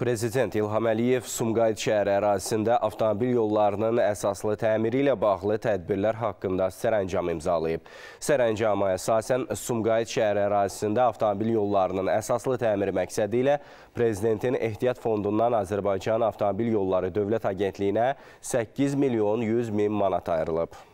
Prezident İlham Əliyev Sumqayıt şəhəri ərazisində avtomobil yollarının əsaslı təmiri ilə bağlı tədbirlər haqqında sərəncam imzalayıb. Sərəncama əsasən Sumqayıt şəhəri ərazisində avtomobil yollarının əsaslı təmiri məqsədi ilə Prezidentin Ehtiyat Fondundan Azərbaycan Avtomobil Yolları Dövlət Agentliyinə 8 milyon 100 min manat ayrılıb.